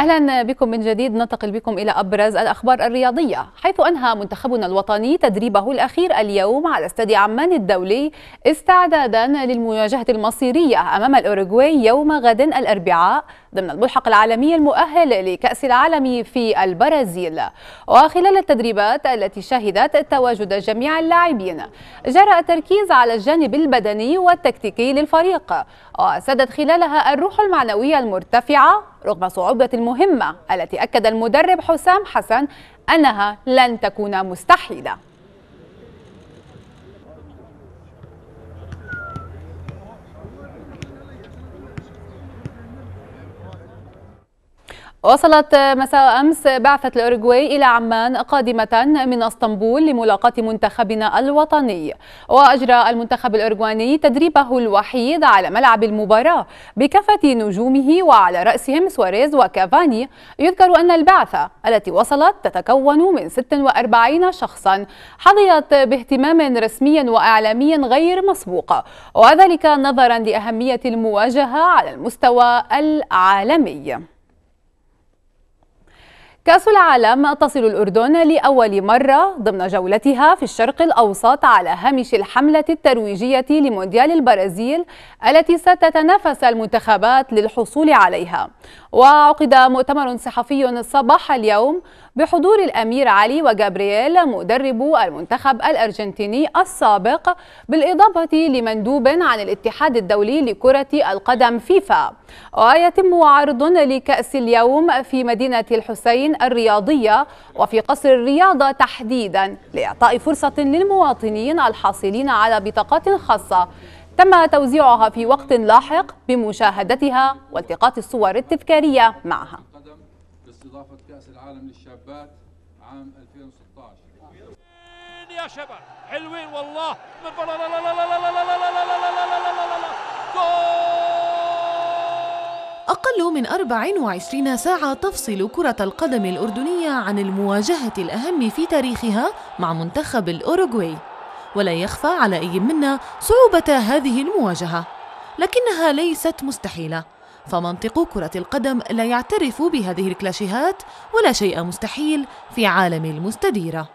اهلا بكم من جديد ننتقل بكم الى ابرز الاخبار الرياضيه حيث انهى منتخبنا الوطني تدريبه الاخير اليوم على استاد عمان الدولي استعدادا للمواجهه المصيريه امام الاوروغواي يوم غد الاربعاء ضمن الملحق العالمي المؤهل لكأس العالم في البرازيل وخلال التدريبات التي شهدت تواجد جميع اللاعبين جرى التركيز على الجانب البدني والتكتيكي للفريق وسادت خلالها الروح المعنوية المرتفعة رغم صعوبة المهمة التي أكد المدرب حسام حسن أنها لن تكون مستحيلة وصلت مساء أمس بعثة الأورجواي إلى عمان قادمة من اسطنبول لملاقاة منتخبنا الوطني وأجرى المنتخب الأورجواني تدريبه الوحيد على ملعب المباراة بكافة نجومه وعلى رأسهم سواريز وكافاني يذكر أن البعثة التي وصلت تتكون من 46 شخصا حظيت باهتمام رسمي وإعلامي غير مسبوق وذلك نظرا لأهمية المواجهة على المستوى العالمي كأس العالم تصل الأردن لأول مرة ضمن جولتها في الشرق الأوسط على هامش الحملة الترويجية لمونديال البرازيل التي ستتنافس المنتخبات للحصول عليها وعقد مؤتمر صحفي صباح اليوم بحضور الأمير علي وجابرييل مدرب المنتخب الأرجنتيني السابق بالإضافة لمندوب عن الاتحاد الدولي لكرة القدم فيفا ويتم عرض لكأس اليوم في مدينة الحسين الرياضية وفي قصر الرياضة تحديدا لإعطاء فرصة للمواطنين الحاصلين على بطاقات خاصة تم توزيعها في وقت لاحق بمشاهدتها والتقاط الصور التذكارية معها باستضافة كأس العالم للشابات عام 2016 يا شباب حلوين والله من برا لا لا لا لا لا لا لا لا لا لا لا لا لا لا لا لا لا أقل من 24 ساعة تفصل كرة القدم الأردنية عن المواجهة الأهم في تاريخها مع منتخب الأوروغواي ولا يخفى على أي منا صعوبة هذه المواجهة لكنها ليست مستحيلة فمنطق كرة القدم لا يعترف بهذه الكلاشيهات ولا شيء مستحيل في عالم المستديرة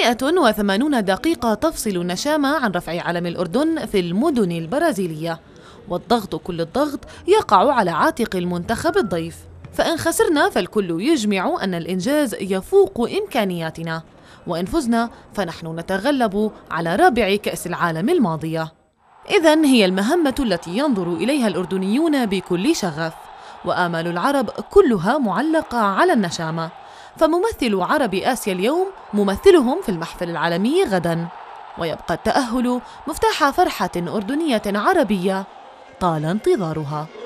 180 دقيقة تفصل النشامة عن رفع علم الأردن في المدن البرازيلية والضغط كل الضغط يقع على عاتق المنتخب الضيف فإن خسرنا فالكل يجمع أن الإنجاز يفوق إمكانياتنا وإن فزنا فنحن نتغلب على رابع كأس العالم الماضية إذا هي المهمة التي ينظر إليها الأردنيون بكل شغف وآمال العرب كلها معلقة على النشامة فممثل عرب آسيا اليوم ممثلهم في المحفل العالمي غدا ويبقى التأهل مفتاح فرحة أردنية عربية طال انتظارها